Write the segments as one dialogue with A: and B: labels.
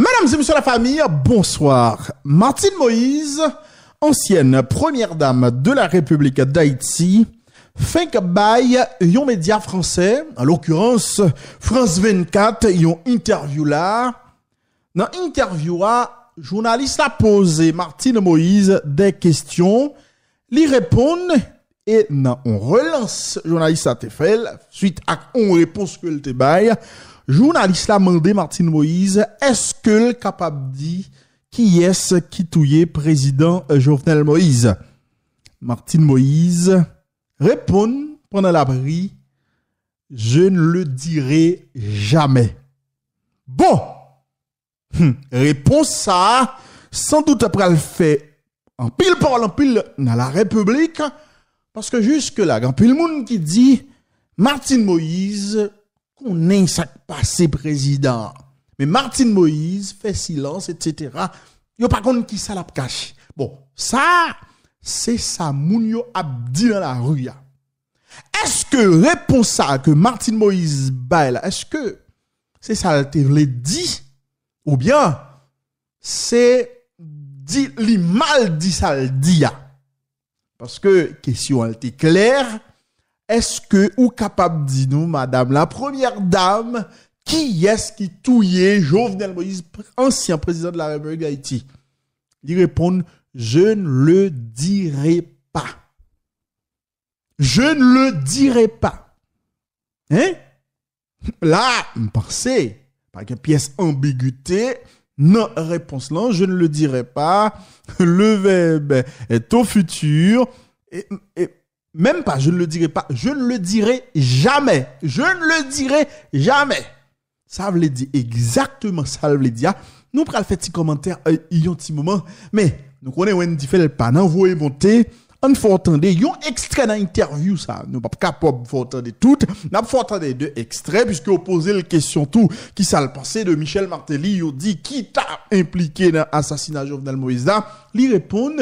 A: Manam, zem sou la fami, bonsoir. Martine Moïse, ansyen Première Dame de la République d'Haïti, fènk bay yon média fransè, an l'okurans, France 24, yon interviw la. Nan, interviw la, jounaliste la pose Martine Moïse de kestyon, li repoun, e nan, an relans jounaliste la te fèl, suite ak an repons kèl te baye, journaliste l'a demandé Martin Moïse, est-ce que capable dit qui est-ce qui touillait président euh, Jovenel Moïse? Martine Moïse répond pendant la brie, je ne le dirai jamais. Bon, hum. réponse ça, sans doute après le fait, en pile par en pile dans la République, parce que jusque-là, un pile monde qui dit, Martine Moïse, on n'a pas passé président. Mais Martin Moïse fait silence, etc. a pas contre, qui ça caché? Bon, ça, c'est ça, Mounio a dans la rue. Est-ce que réponse ça que Martin Moïse baille, est-ce que c'est ça que l'a dit? Ou bien, c'est dit, mal dit ça le dit? Parce que, question, elle était claire est-ce que ou capable dit nous madame la première dame qui est-ce qui touillait Jovenel Moïse ancien président de la République d'Haïti Il répond, je ne le dirai pas je ne le dirai pas hein là pensez par une pièce ambiguïté non, réponse non, je ne le dirai pas. Le verbe est au futur. et, même pas, je ne le dirai pas. Je ne le dirai jamais. Je ne le dirai jamais. Ça veut dire exactement ça veut dire. Nous prenons fait petit commentaire euh, il y a un petit moment, mais nous connaissons Wendy pas vous pas monter on faut entendre un extrait dans l'interview ça nous pas capable faut entendre tout n'a faut entendre deux extraits puisque on posez la question tout qui ça le passé de Michel Martelly il dit qui t'a impliqué dans l'assassinat Jovenel Moïse là il répond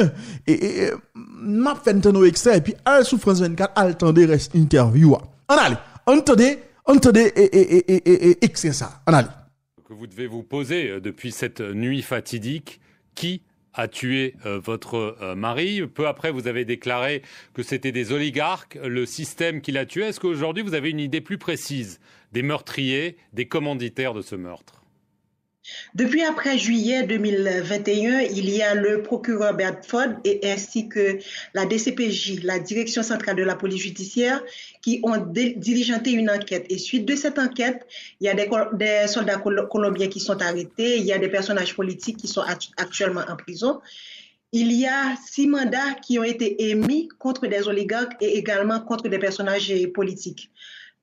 A: et, et m'a fait entendre extrait et puis à souffrance 24 Elle attendait reste interview on allez on entendez et et et et extrait ça on allez
B: que vous devez vous poser euh, depuis cette nuit fatidique qui a tué euh, votre euh, mari. Peu après, vous avez déclaré que c'était des oligarques, le système qui l'a tué. Est-ce qu'aujourd'hui, vous avez une idée plus précise des meurtriers, des commanditaires de ce meurtre
C: depuis après juillet 2021, il y a le procureur Bertford et ainsi que la DCPJ, la Direction centrale de la police judiciaire, qui ont diligenté une enquête. Et suite de cette enquête, il y a des, soldats colombiens qui sont arrêtés, il y a des personnages politiques qui sont actuellement en prison. Il y a six mandats qui ont été émis contre des oligarques et également contre des personnages politiques.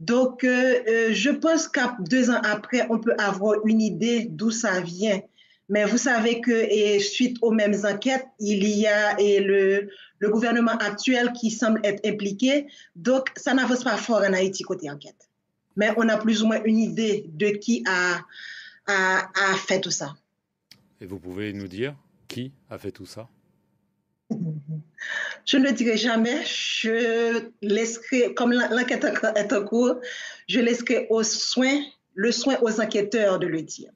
C: Donc, euh, euh, je pense qu'à deux ans après, on peut avoir une idée d'où ça vient. Mais vous savez que et suite aux mêmes enquêtes, il y a et le, gouvernement actuel qui semble être impliqué. Donc, ça n'avance pas fort en Haïti côté enquête. Mais on a plus ou moins une idée de qui a, a fait tout ça.
B: Et vous pouvez nous dire qui a fait tout ça
C: je ne le dirai jamais. Je comme l'enquête est en cours, je laisserai aux soins, le soin aux enquêteurs de le dire.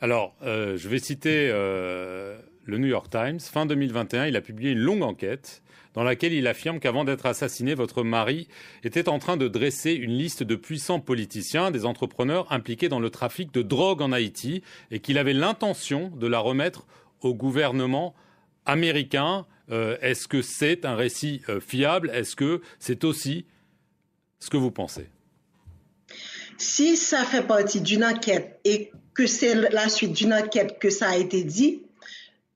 B: Alors, euh, je vais citer euh, le New York Times. Fin 2021, il a publié une longue enquête dans laquelle il affirme qu'avant d'être assassiné, votre mari était en train de dresser une liste de puissants politiciens, des entrepreneurs impliqués dans le trafic de drogue en Haïti, et qu'il avait l'intention de la remettre au gouvernement américain, euh, est-ce que c'est un récit euh, fiable Est-ce que c'est aussi ce que vous pensez
C: Si ça fait partie d'une enquête et que c'est la suite d'une enquête que ça a été dit,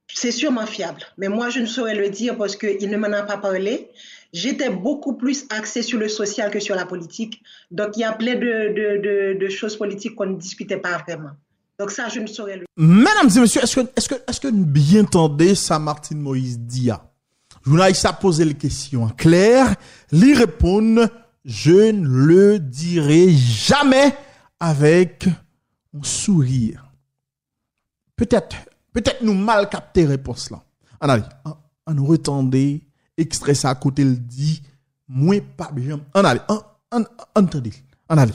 C: c'est sûrement fiable. Mais moi, je ne saurais le dire parce qu'il ne m'en a pas parlé. J'étais beaucoup plus axée sur le social que sur la politique. Donc, il y a plein de choses politiques qu'on ne discutait pas vraiment. Donc ça, je ne saurais le...
A: Mesdames et messieurs, est-ce que, est-ce que, est-ce que bien entendez ça, Martine Moïse dit vous a posé les questions en clair, lui répond, je ne le dirai jamais avec un sourire. Peut-être, peut-être nous mal capter réponse là. En allez, en nous retendait, extrait ça à côté le dit, moins pas bien. En allez, en, en, le en allez.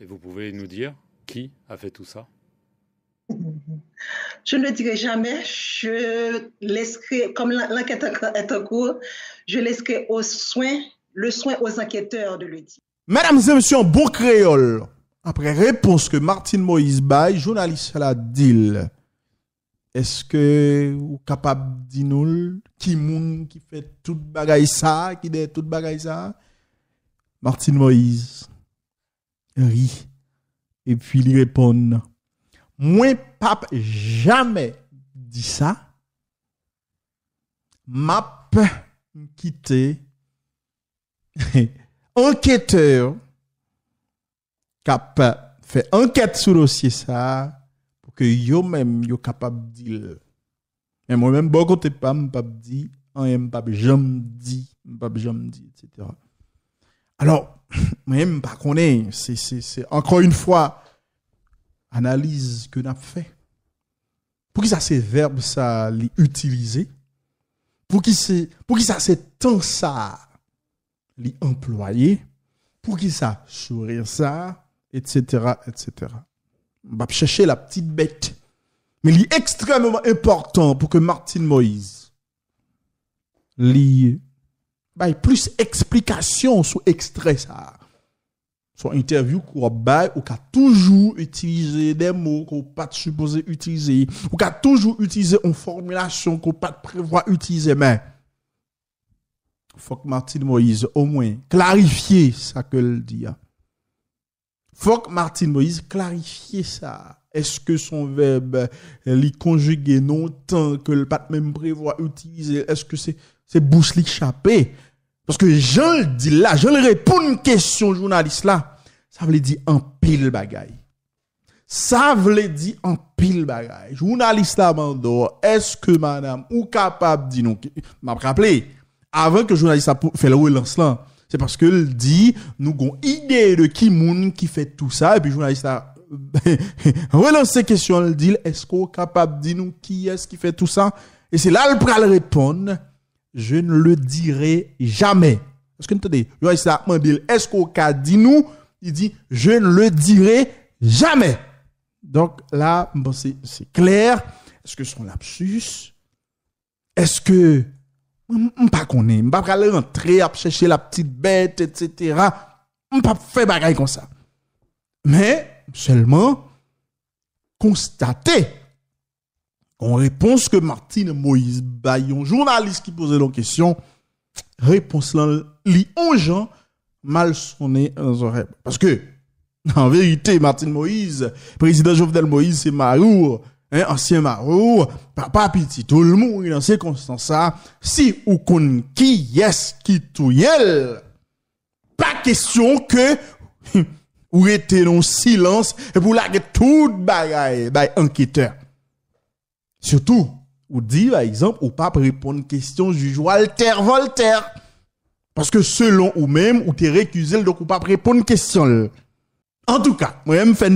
B: Et vous pouvez nous dire qui a fait tout ça
C: Je ne le dirai jamais. Je laisserai, comme l'enquête est en cours, je laisse aux soins, le soin aux enquêteurs de le dire. Mesdames et
A: messieurs, bon créole. Après réponse que Martine Moïse Bay, journaliste à la DIL, est-ce que vous êtes capable de nous qui moun qui fait tout bagaille ça, qui fait toute bagaille ça Martine Moïse rit et puis il répond Moi, pape, jamais dit ça. M'a quitté enquêteur cap fait enquête sur le dossier ça pour que yo même yo capable dire et moi même bon côté pas me pas dit en aime pas jamais dit pas jamais dit etc alors, même pas qu'on est, c'est encore une fois analyse que avons fait. Pour qui ça ces verbes ça l'utiliser. Pour qui pour ça c'est temps ça les Pour qui ça sourire ça etc etc. On va chercher la petite bête. Mais il est extrêmement important pour que Martin Moïse lit bah, plus explication sur extrait ça. Son interview qu'on ou qu'a toujours utilisé des mots qu'on pas supposé utiliser ou qu'a toujours utilisé une formulation qu'on pas prévoir utiliser mais faut que Martin Moïse au moins clarifier ça que le dit. Hein. Faut que Martin Moïse clarifier ça. Est-ce que son verbe, il euh, conjugué non tant que le pas même prévoit utiliser, est-ce que c'est c'est Bousli Chapé. Parce que je le dis là, je le réponds une question journaliste là, ça veut dire un pile bagaille. Ça veut dire en pile bagaille. Journaliste là, est-ce que madame ou capable de nous, m'a rappelé, avant que journaliste fait le relance là, c'est parce que le dit, nous avons idée de qui moun qui fait tout ça, et puis journaliste a la question, Il dit, est-ce qu'on capable de nous qui est-ce qui fait tout ça? Et c'est là le pral répondre je ne le dirai jamais. Est-ce que entendez est-ce qu'au cas dit nous, il dit je ne le dirai jamais. Donc là, c'est clair. Est-ce que son lapsus Est-ce que Je pas sais pas aller rentrer à chercher la petite bête etc. pas faire bagaille comme ça. Mais seulement constater en réponse que Martine Moïse Bayon, journaliste qui posait nos question, réponse là, li gens mal sonné en oreilles. Parce que, en vérité, Martine Moïse, président Jovenel Moïse, c'est Marour, hein, ancien Marou, papa petit, tout le monde, dans ces constance, ça. si ou qu'on qui est qui a pas question que, ou était dans silence, et pour que toute bagaille, enquêteur. Surtout, ou dit, par exemple, ou pas répondre question juge Walter Voltaire. Parce que selon ou même, ou t'es récusé, donc ou pas répondre question. En tout cas, moi-même, fais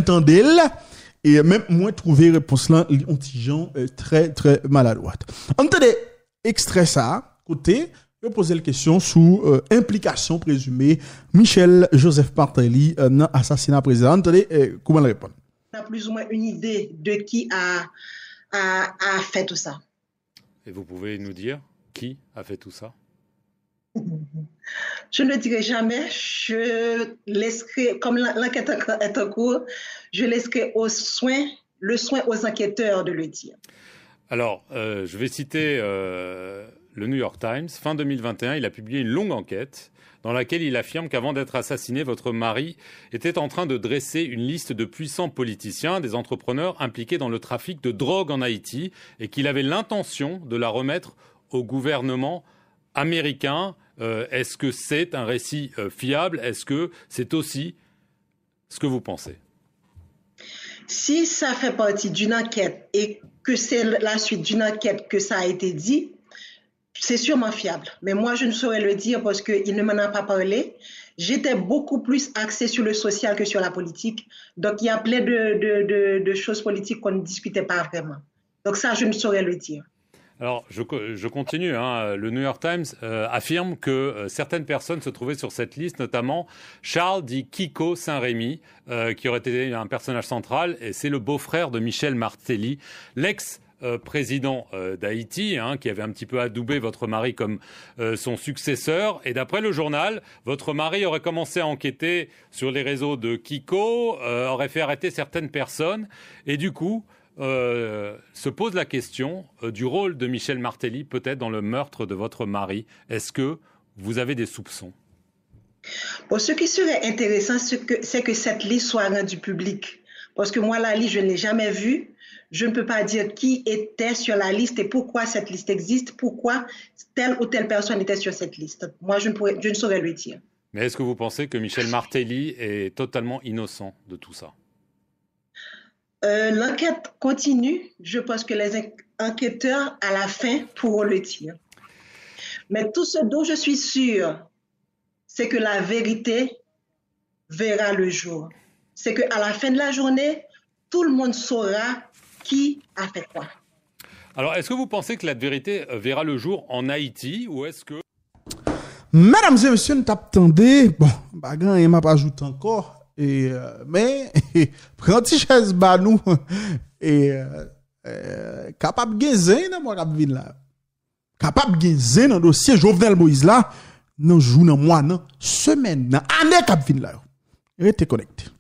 A: et même moi, trouver réponse là, un euh, très, très maladroite. Entendez, extrait ça, côté, je posais la question sous euh, implication présumée Michel Joseph Partelli euh, dans l'assassinat président. Entendez, comment elle répond
C: On a plus ou moins une idée de qui a a, fait tout ça.
B: Et vous pouvez nous dire qui a fait tout ça
C: je ne le dirai jamais. Je comme l'enquête est en cours, je laisserai aux soins, le soin aux enquêteurs de le dire.
B: Alors, euh, je vais citer euh, le New York Times. Fin 2021, il a publié une longue enquête dans laquelle il affirme qu'avant d'être assassiné, votre mari était en train de dresser une liste de puissants politiciens, des entrepreneurs impliqués dans le trafic de drogue en Haïti, et qu'il avait l'intention de la remettre au gouvernement américain. Euh, est-ce que c'est un récit euh, fiable Est-ce que c'est aussi ce que vous pensez
C: Si ça fait partie d'une enquête et que c'est la suite d'une enquête que ça a été dit, c'est sûrement fiable, mais moi, je ne saurais le dire parce qu'il ne m'en a pas parlé. J'étais beaucoup plus axée sur le social que sur la politique. Donc, il y a plein de, choses politiques qu'on ne discutait pas vraiment. Donc, ça, je ne saurais le dire.
B: Alors, je, continue. Hein. Le New York Times euh, affirme que euh, certaines personnes se trouvaient sur cette liste, notamment Charles dit Kiko Saint-Rémy, euh, qui aurait été un personnage central, et c'est le beau-frère de Michel Martelly, l'ex euh, président euh, d'Haïti, hein, qui avait un petit peu adoubé votre mari comme euh, son successeur. Et d'après le journal, votre mari aurait commencé à enquêter sur les réseaux de Kiko, aurait fait arrêter certaines personnes. Et du coup, se pose la question du rôle de Michel Martelly peut-être dans le meurtre de votre mari. Est-ce que vous avez des soupçons
C: ce qui serait intéressant, c'est que, que cette liste soit rendue publique. Parce que moi, la liste, je ne l'ai jamais vue. Je ne peux pas dire qui était sur la liste et pourquoi cette liste existe, pourquoi telle ou telle personne était sur cette liste. Moi, je ne, pourrais, je ne saurais le dire.
B: Mais est-ce que vous pensez que Michel Martelly est totalement innocent de tout ça
C: euh, L'enquête continue. Je pense que les enquêteurs, à la fin, pourront le dire. Mais tout ce dont je suis sûre, c'est que la vérité verra le jour. C'est qu'à la fin de la journée, tout le monde saura qui a fait quoi.
B: Alors, est-ce que vous pensez que la vérité verra le jour en Haïti ou est-ce que...
A: Mesdames et messieurs, nous t'attendez. Bon, bagan, il m'a pas ajouté
B: encore.
A: Et, euh, mais, une chaise Et, euh, euh, capable de hein, dans moi, capable là. Capable de dans le dossier Jovenel Moïse là. Non, jour, dans mois, non, semaine, dans année, capable là. Restez connectés.